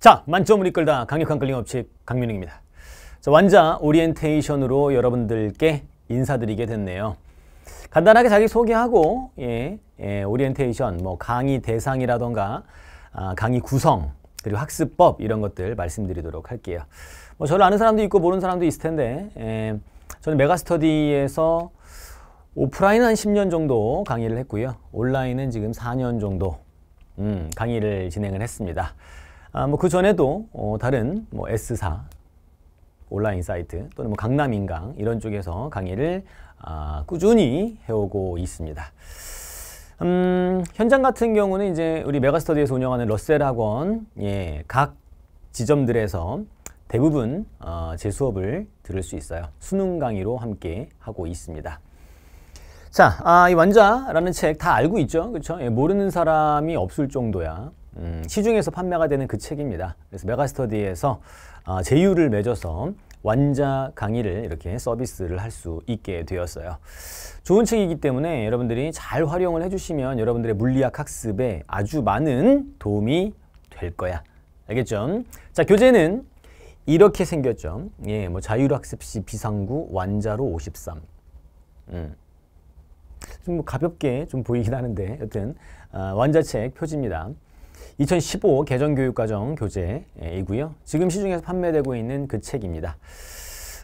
자, 만점을 이끌다 강력한 끌림 업체 강민웅입니다. 자, 완자 오리엔테이션으로 여러분들께 인사드리게 됐네요. 간단하게 자기 소개하고 예, 예, 오리엔테이션, 뭐 강의 대상이라던가 아, 강의 구성, 그리고 학습법 이런 것들 말씀드리도록 할게요. 뭐 저를 아는 사람도 있고 모르는 사람도 있을 텐데 예, 저는 메가스터디에서 오프라인 한 10년 정도 강의를 했고요. 온라인은 지금 4년 정도 음, 강의를 진행을 했습니다. 아, 뭐그 전에도 어, 다른 뭐 s 4 온라인 사이트 또는 뭐 강남인강 이런 쪽에서 강의를 아, 꾸준히 해오고 있습니다. 음, 현장 같은 경우는 이제 우리 메가스터디에서 운영하는 러셀 학원 예, 각 지점들에서 대부분 어, 제 수업을 들을 수 있어요. 수능 강의로 함께 하고 있습니다. 자, 아, 이 완자라는 책 다 알고 있죠? 그렇죠? 예, 모르는 사람이 없을 정도야. 음, 시중에서 판매가 되는 그 책입니다. 그래서 메가스터디에서 아, 제휴를 맺어서 완자 강의를 이렇게 서비스를 할 수 있게 되었어요. 좋은 책이기 때문에 여러분들이 잘 활용을 해주시면 여러분들의 물리학 학습에 아주 많은 도움이 될 거야. 알겠죠? 자, 교재는 이렇게 생겼죠. 예, 뭐 자율학습시 비상구 완자로 53. 음. 좀 뭐 가볍게 좀 보이긴 하는데 여튼 아, 완자책 표지입니다. 2015 개정교육과정 교재이고요. 지금 시중에서 판매되고 있는 그 책입니다.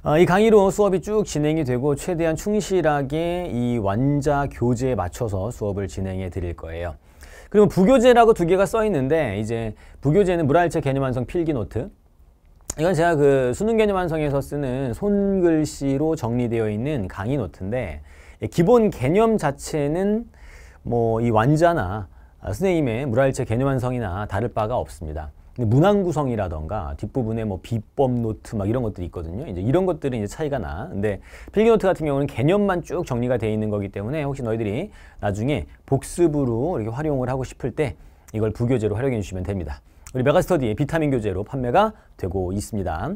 어, 이 강의로 수업이 쭉 진행이 되고 최대한 충실하게 이 완자 교재에 맞춰서 수업을 진행해 드릴 거예요. 그리고 부교재라고 두 개가 써 있는데 이제 부교재는 물활체 개념 완성 필기 노트 이건 제가 그 수능 개념 완성에서 쓰는 손글씨로 정리되어 있는 강의 노트인데 예, 기본 개념 자체는 뭐 이 완자나 아, 선생님의 물알체 개념 완성이나 다를 바가 없습니다. 문항 구성이라던가 뒷부분에 뭐 비법 노트 막 이런 것들이 있거든요. 이제 이런 것들은 이제 차이가 나. 근데 필기 노트 같은 경우는 개념만 쭉 정리가 되어 있는 거기 때문에 혹시 너희들이 나중에 복습으로 이렇게 활용을 하고 싶을 때 이걸 부교재로 활용해 주시면 됩니다. 우리 메가스터디의 비타민 교재로 판매가 되고 있습니다.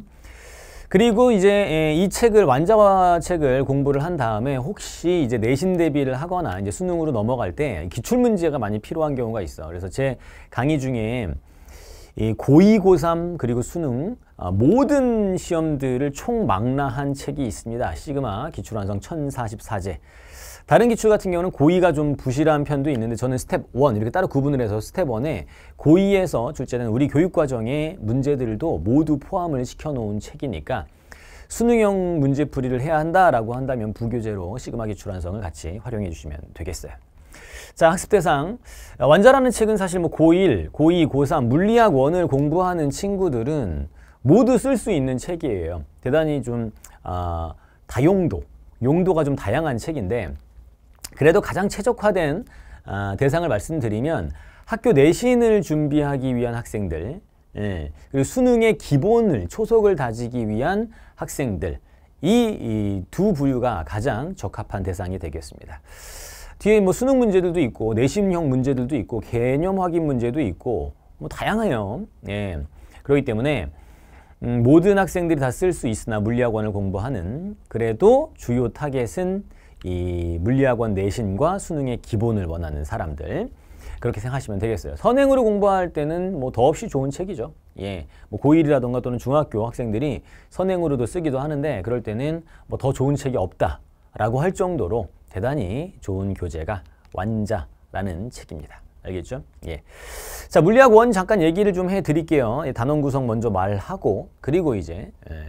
그리고 이제 예, 이 책을 완자화 책을 공부를 한 다음에 혹시 이제 내신 대비를 하거나 이제 수능으로 넘어갈 때 기출 문제가 많이 필요한 경우가 있어. 그래서 제 강의 중에 이 고2, 고3 그리고 수능 아, 모든 시험들을 총망라한 책이 있습니다. 시그마 기출완성 1044제. 다른 기출 같은 경우는 고의가 좀 부실한 편도 있는데 저는 스텝 1 이렇게 따로 구분을 해서 스텝 1에 고의에서 출제된 우리 교육과정의 문제들도 모두 포함을 시켜놓은 책이니까 수능형 문제풀이를 해야 한다라고 한다면 부교재로 시그마 기출 완성을 같이 활용해 주시면 되겠어요. 자, 학습 대상. 완자라는 책은 사실 뭐 고1, 고2, 고3 물리학 원을 공부하는 친구들은 모두 쓸 수 있는 책이에요. 대단히 좀 아, 다용도, 용도가 좀 다양한 책인데 그래도 가장 최적화된 아, 대상을 말씀드리면 학교 내신을 준비하기 위한 학생들 예, 그리고 수능의 기본을 초석을 다지기 위한 학생들 이 두 부류가 가장 적합한 대상이 되겠습니다. 뒤에 뭐 수능 문제들도 있고 내신형 문제들도 있고 개념 확인 문제도 있고 뭐 다양해요. 예. 그렇기 때문에 음, 모든 학생들이 다 쓸 수 있으나 물리학원을 공부하는 그래도 주요 타겟은 이 물리학원 내신과 수능의 기본을 원하는 사람들 그렇게 생각하시면 되겠어요. 선행으로 공부할 때는 뭐 더없이 좋은 책이죠. 예, 뭐 고1이라던가 또는 중학교 학생들이 선행으로도 쓰기도 하는데 그럴 때는 뭐 더 좋은 책이 없다라고 할 정도로 대단히 좋은 교재가 완자라는 책입니다. 알겠죠? 예. 자, 물리학 원 잠깐 얘기를 좀 해드릴게요. 예, 단원 구성 먼저 말하고 그리고 이제 예.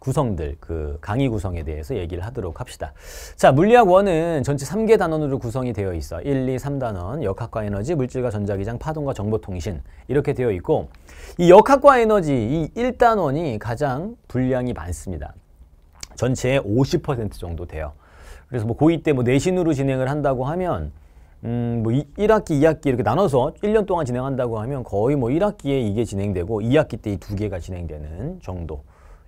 구성들, 그 강의 구성에 대해서 얘기를 하도록 합시다. 자, 물리학 1은 전체 3개 단원으로 구성이 되어 있어. 1, 2, 3단원, 역학과 에너지, 물질과 전자기장, 파동과 정보통신 이렇게 되어 있고 이 역학과 에너지 이 1단원이 가장 분량이 많습니다. 전체의 50% 정도 돼요. 그래서 뭐 고2 때뭐 내신으로 진행을 한다고 하면 음, 뭐 1학기, 2학기 이렇게 나눠서 1년 동안 진행한다고 하면 거의 뭐 1학기에 이게 진행되고 2학기 때 이 두 개가 진행되는 정도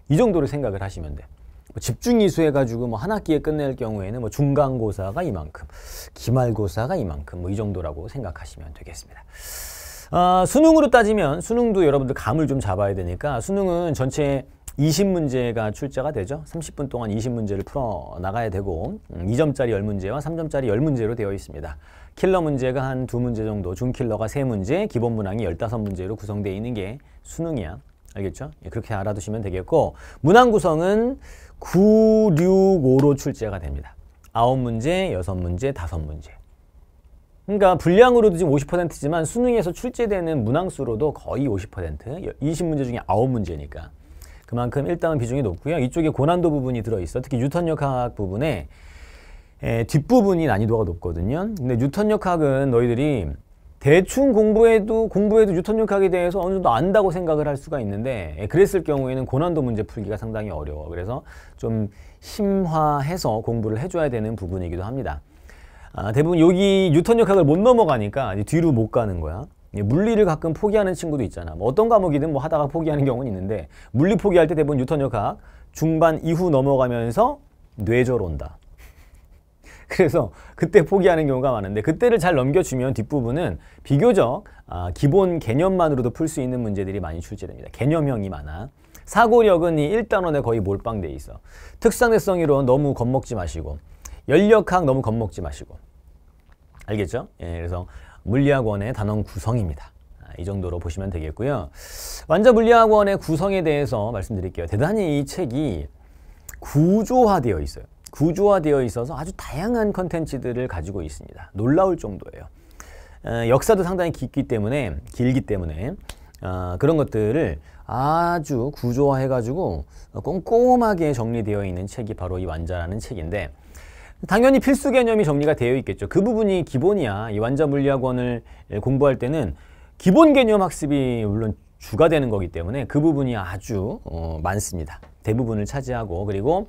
이 정도로 생각을 하시면 돼. 뭐 집중 이수해가지고 뭐한 학기에 끝낼 경우에는 뭐 중간고사가 이만큼, 기말고사가 이만큼, 뭐 이 정도라고 생각하시면 되겠습니다. 아, 수능으로 따지면 수능도 여러분들 감을 좀 잡아야 되니까 수능은 전체 20문제가 출제가 되죠. 30분 동안 20문제를 풀어 나가야 되고 음, 2점짜리 10문제와 3점짜리 10문제로 되어 있습니다. 킬러 문제가 한 두문제 정도, 준킬러가 세문제 기본 문항이 15문제로 구성되어 있는 게 수능이야. 알겠죠? 예, 그렇게 알아두시면 되겠고 문항 구성은 9, 6, 5로 출제가 됩니다. 9문제, 6문제, 5문제. 그러니까 분량으로도 지금 50%지만 수능에서 출제되는 문항수로도 거의 50%, 20문제 중에 9문제니까 그만큼 일단은 비중이 높고요. 이쪽에 고난도 부분이 들어있어. 특히 뉴턴역학 부분에 에, 뒷부분이 난이도가 높거든요. 근데 뉴턴역학은 너희들이 대충 공부해도 공부해도 유턴력학에 대해서 어느 정도 안다고 생각을 할 수가 있는데 예, 그랬을 경우에는 고난도 문제 풀기가 상당히 어려워 그래서 좀 심화해서 공부를 해줘야 되는 부분이기도 합니다 아, 대부분 여기 유턴력학을못 넘어가니까 뒤로 못 가는 거야 물리를 가끔 포기하는 친구도 있잖아 뭐 어떤 과목이든 뭐 하다가 포기하는 경우는 있는데 물리 포기할 때 대부분 유턴력학 중반 이후 넘어가면서 뇌절 온다 그래서 그때 포기하는 경우가 많은데 그때를 잘 넘겨주면 뒷부분은 비교적 아, 기본 개념만으로도 풀 수 있는 문제들이 많이 출제됩니다. 개념형이 많아. 사고력은 이 1단원에 거의 몰빵돼 있어. 특상대성 이론 너무 겁먹지 마시고 연력학 너무 겁먹지 마시고 알겠죠? 예, 그래서 물리학원의 단원 구성입니다. 아, 이 정도로 보시면 되겠고요. 완전 물리학원의 구성에 대해서 말씀드릴게요. 대단히 이 책이 구조화되어 있어요. 구조화되어 있어서 아주 다양한 컨텐츠들을 가지고 있습니다. 놀라울 정도예요. 어, 역사도 상당히 깊기 때문에 길기 때문에 어, 그런 것들을 아주 구조화해가지고 꼼꼼하게 정리되어 있는 책이 바로 이 완자라는 책인데 당연히 필수 개념이 정리가 되어 있겠죠. 그 부분이 기본이야. 이 완자 물리학원을 공부할 때는 기본 개념 학습이 물론 주가 되는 거기 때문에 그 부분이 아주 어, 많습니다. 대부분을 차지하고 그리고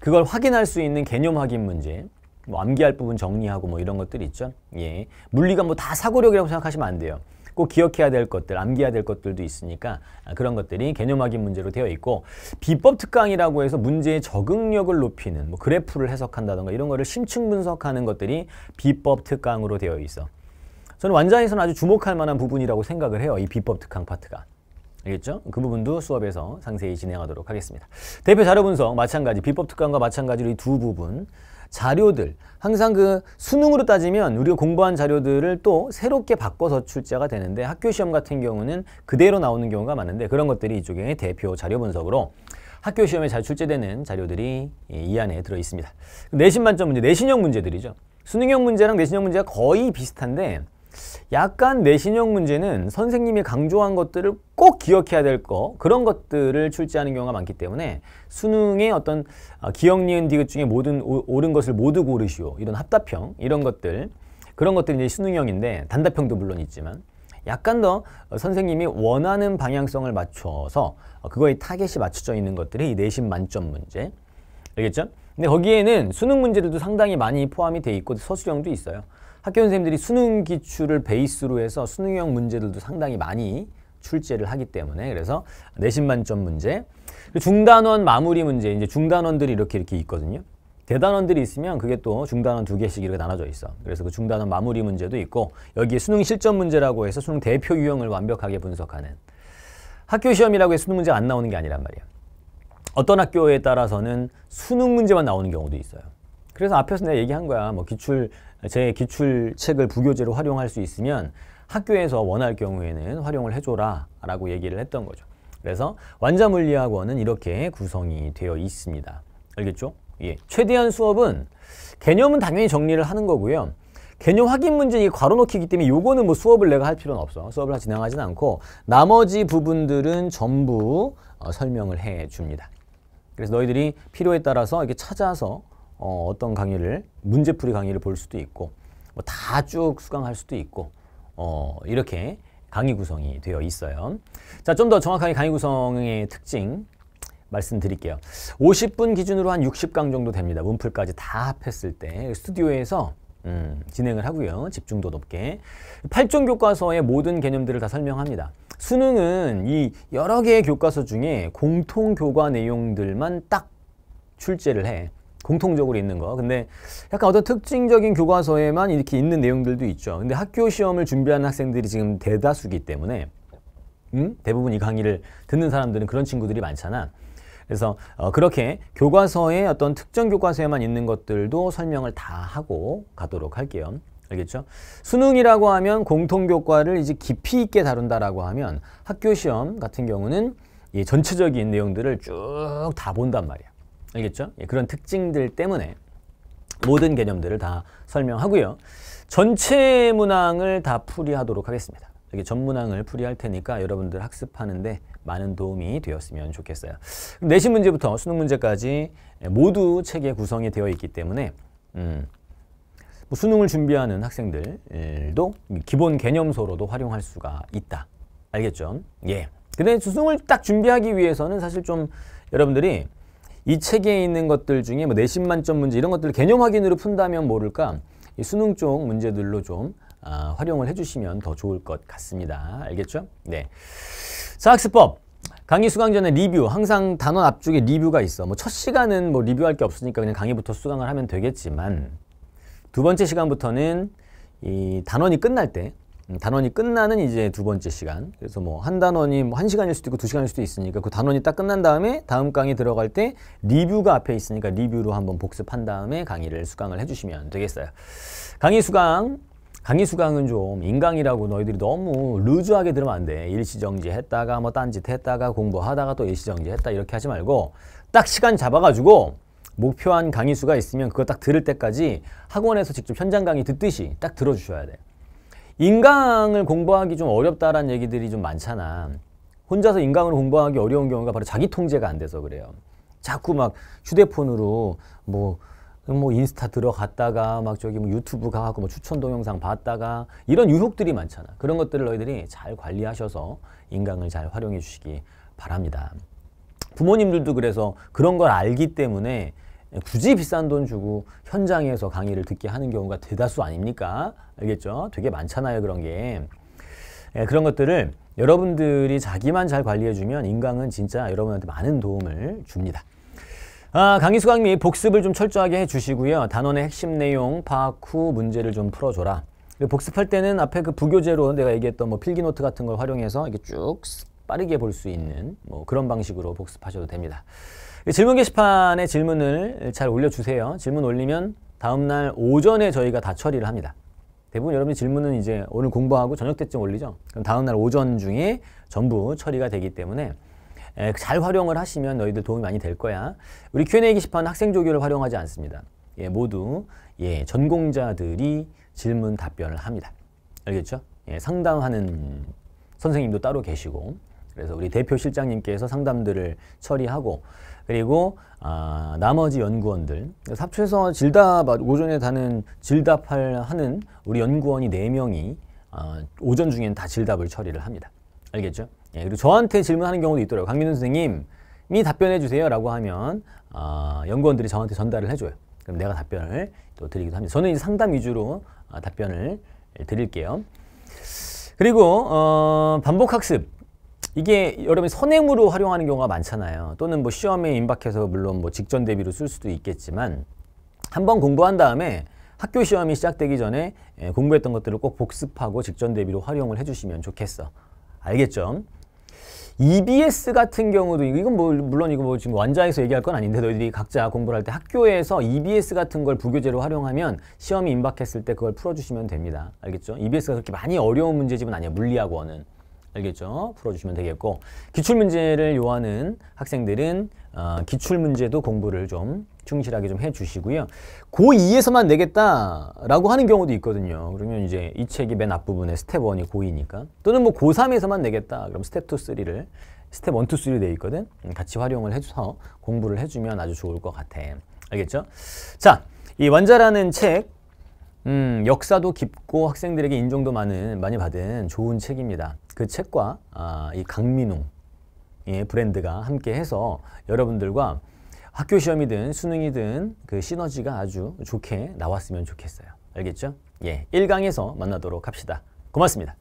그걸 확인할 수 있는 개념 확인 문제 뭐 암기할 부분 정리하고 뭐 이런 것들 있죠. 예. 물리가 뭐 다 사고력이라고 생각하시면 안 돼요. 꼭 기억해야 될 것들, 암기해야 될 것들도 있으니까 아, 그런 것들이 개념 확인 문제로 되어 있고 비법 특강이라고 해서 문제의 적응력을 높이는 뭐 그래프를 해석한다던가 이런 거를 심층 분석하는 것들이 비법 특강으로 되어 있어. 저는 완장에서는 아주 주목할 만한 부분이라고 생각을 해요. 이 비법 특강 파트가. 알겠죠? 그 부분도 수업에서 상세히 진행하도록 하겠습니다. 대표 자료 분석 마찬가지 비법 특강과 마찬가지로 이 두 부분 자료들 항상 그 수능으로 따지면 우리가 공부한 자료들을 또 새롭게 바꿔서 출제가 되는데 학교 시험 같은 경우는 그대로 나오는 경우가 많은데 그런 것들이 이쪽에 대표 자료 분석으로 학교 시험에 잘 출제되는 자료들이 예, 이 안에 들어 있습니다. 내신 만점 문제, 내신형 문제들이죠. 수능형 문제랑 내신형 문제가 거의 비슷한데 약간 내신형 문제는 선생님이 강조한 것들을 꼭 기억해야 될거 그런 것들을 출제하는 경우가 많기 때문에 수능의 어떤 어, 기억, 니은, 디귿 중에 모든 오, 옳은 것을 모두 고르시오 이런 합답형 이런 것들 그런 것들이 이제 수능형인데 단답형도 물론 있지만 약간 더 어, 선생님이 원하는 방향성을 맞춰서 어, 그거에 타겟이 맞춰져 있는 것들이 내신 만점 문제 알겠죠? 근데 거기에는 수능 문제들도 상당히 많이 포함이 돼 있고 서술형도 있어요. 학교 선생님들이 수능 기출을 베이스로 해서 수능형 문제들도 상당히 많이 출제를 하기 때문에 그래서 내신 만점 문제 중단원 마무리 문제 이제 중단원들이 이렇게 이렇게 있거든요. 대단원들이 있으면 그게 또 중단원 두 개씩 이렇게 나눠져 있어. 그래서 그 중단원 마무리 문제도 있고 여기에 수능 실전 문제라고 해서 수능 대표 유형을 완벽하게 분석하는 학교 시험이라고 해서 수능 문제가 안 나오는 게 아니란 말이야. 어떤 학교에 따라서는 수능 문제만 나오는 경우도 있어요. 그래서 앞에서 내가 얘기한 거야. 뭐 기출 제 기출책을 부교재로 활용할 수 있으면 학교에서 원할 경우에는 활용을 해줘라 라고 얘기를 했던 거죠. 그래서 완자물리학원은 이렇게 구성이 되어 있습니다. 알겠죠? 예. 최대한 수업은 개념은 당연히 정리를 하는 거고요. 개념 확인 문제 이과로 놓기기 때문에 요거는 뭐 수업을 내가 할 필요는 없어. 수업을 진행하지는 않고 나머지 부분들은 전부 어, 설명을 해 줍니다. 그래서 너희들이 필요에 따라서 이렇게 찾아서 어, 어떤 강의를 문제풀이 강의를 볼 수도 있고 뭐 다 쭉 수강할 수도 있고 어, 이렇게 강의 구성이 되어 있어요. 자, 좀 더 정확하게 강의 구성의 특징 말씀드릴게요. 50분 기준으로 한 60강 정도 됩니다. 문풀까지 다 합했을 때 스튜디오에서 음, 진행을 하고요. 집중도 높게. 8종 교과서의 모든 개념들을 다 설명합니다. 수능은 이 여러 개의 교과서 중에 공통 교과 내용들만 딱 출제를 해. 공통적으로 있는 거. 근데 약간 어떤 특징적인 교과서에만 이렇게 있는 내용들도 있죠. 근데 학교 시험을 준비하는 학생들이 지금 대다수기 때문에 음? 대부분 이 강의를 듣는 사람들은 그런 친구들이 많잖아. 그래서 어, 그렇게 교과서에 어떤 특정 교과서에만 있는 것들도 설명을 다 하고 가도록 할게요. 알겠죠? 수능이라고 하면 공통교과를 이제 깊이 있게 다룬다라고 하면 학교 시험 같은 경우는 이 전체적인 내용들을 쭉 다 본단 말이야. 알겠죠? 예, 그런 특징들 때문에 모든 개념들을 다 설명하고요. 전체 문항을 다 풀이하도록 하겠습니다. 여기 전문항을 풀이할 테니까 여러분들 학습하는데 많은 도움이 되었으면 좋겠어요. 내신 문제부터 수능 문제까지 예, 모두 책의 구성이 되어 있기 때문에 음, 뭐 수능을 준비하는 학생들도 기본 개념서로도 활용할 수가 있다. 알겠죠? 예. 근데 수능을 딱 준비하기 위해서는 사실 좀 여러분들이 이 책에 있는 것들 중에 뭐 내신 만점 문제 이런 것들을 개념 확인으로 푼다면 모를까 이 수능 쪽 문제들로 좀 아, 활용을 해주시면 더 좋을 것 같습니다. 알겠죠? 네. 자, 학습법. 강의 수강 전에 리뷰. 항상 단원 앞쪽에 리뷰가 있어. 뭐 첫 시간은 뭐 리뷰할 게 없으니까 그냥 강의부터 수강을 하면 되겠지만 두 번째 시간부터는 이 단원이 끝날 때 음, 단원이 끝나는 이제 두 번째 시간. 그래서 뭐 한 단원이 뭐 한 시간일 수도 있고 두 시간일 수도 있으니까 그 단원이 딱 끝난 다음에 다음 강의 들어갈 때 리뷰가 앞에 있으니까 리뷰로 한번 복습한 다음에 강의를 수강을 해주시면 되겠어요. 강의 수강. 강의 수강은 좀 인강이라고 너희들이 너무 루즈하게 들으면 안 돼. 일시정지 했다가 뭐 딴짓 했다가 공부하다가 또 일시정지 했다 이렇게 하지 말고 딱 시간 잡아가지고 목표한 강의 수가 있으면 그거 딱 들을 때까지 학원에서 직접 현장 강의 듣듯이 딱 들어주셔야 돼. 요 인강을 공부하기 좀 어렵다라는 얘기들이 좀 많잖아. 혼자서 인강을 공부하기 어려운 경우가 바로 자기 통제가 안 돼서 그래요. 자꾸 막 휴대폰으로 뭐뭐 뭐 인스타 들어갔다가 막 저기 뭐 유튜브 가갖고 뭐 추천 동영상 봤다가 이런 유혹들이 많잖아. 그런 것들을 너희들이 잘 관리하셔서 인강을 잘 활용해 주시기 바랍니다. 부모님들도 그래서 그런 걸 알기 때문에 예, 굳이 비싼 돈 주고 현장에서 강의를 듣게 하는 경우가 대다수 아닙니까? 알겠죠? 되게 많잖아요, 그런 게. 예, 그런 것들을 여러분들이 자기만 잘 관리해주면 인강은 진짜 여러분한테 많은 도움을 줍니다. 아, 강의 수강 및 복습을 좀 철저하게 해주시고요. 단원의 핵심 내용 파악 후 문제를 좀 풀어줘라. 복습할 때는 앞에 그 부교재로 내가 얘기했던 뭐 필기노트 같은 걸 활용해서 이렇게 쭉 빠르게 볼 수 있는 뭐 그런 방식으로 복습하셔도 됩니다. 질문 게시판에 질문을 잘 올려주세요. 질문 올리면 다음날 오전에 저희가 다 처리를 합니다. 대부분 여러분 질문은 이제 오늘 공부하고 저녁 때쯤 올리죠. 그럼 다음날 오전 중에 전부 처리가 되기 때문에 잘 활용을 하시면 너희들 도움이 많이 될 거야. 우리 Q&A 게시판 학생 조교를 활용하지 않습니다. 예, 모두 예, 전공자들이 질문 답변을 합니다. 알겠죠? 예, 상담하는 선생님도 따로 계시고 그래서 우리 대표 실장님께서 상담들을 처리하고 그리고 아, 나머지 연구원들 합쳐서 질답 오전에 다는 질답할 하는 우리 연구원이 네명이 아, 오전 중에는다 질답을 처리를 합니다. 알겠죠? 예, 그리고 저한테 질문하는 경우도 있더라고요. 강민우 선생님이 답변해 주세요 라고 하면 아, 연구원들이 저한테 전달을 해줘요. 그럼 내가 답변을 또 드리기도 합니다. 저는 이제 상담 위주로 아, 답변을 드릴게요. 그리고 어, 반복학습 이게 여러분 선행으로 활용하는 경우가 많잖아요. 또는 뭐 시험에 임박해서 물론 뭐 직전 대비로 쓸 수도 있겠지만 한번 공부한 다음에 학교 시험이 시작되기 전에 예, 공부했던 것들을 꼭 복습하고 직전 대비로 활용을 해주시면 좋겠어. 알겠죠? EBS 같은 경우도 이건 뭐 물론 이거 뭐 지금 원자에서 얘기할 건 아닌데 너희들이 각자 공부를 할 때 학교에서 EBS 같은 걸 부교재로 활용하면 시험이 임박했을 때 그걸 풀어주시면 됩니다. 알겠죠? EBS가 그렇게 많이 어려운 문제집은 아니야 물리학원은. 알겠죠? 풀어주시면 되겠고 기출문제를 요하는 학생들은 어, 기출문제도 공부를 좀 충실하게 좀 해주시고요. 고2에서만 내겠다라고 하는 경우도 있거든요. 그러면 이제 이 책이 맨 앞부분에 스텝 1이 고2니까 또는 뭐 고3에서만 내겠다 그럼 스텝 2, 3를 스텝 1, 2, 3로 돼 있거든. 음, 같이 활용을 해줘서 공부를 해주면 아주 좋을 것 같아. 알겠죠? 자, 이 완자라는 책 음, 역사도 깊고 학생들에게 인정도 많은, 많이 받은 좋은 책입니다. 그 책과 아, 이 강민웅의 브랜드가 함께해서 여러분들과 학교 시험이든 수능이든 그 시너지가 아주 좋게 나왔으면 좋겠어요. 알겠죠? 예, 1강에서 만나도록 합시다. 고맙습니다.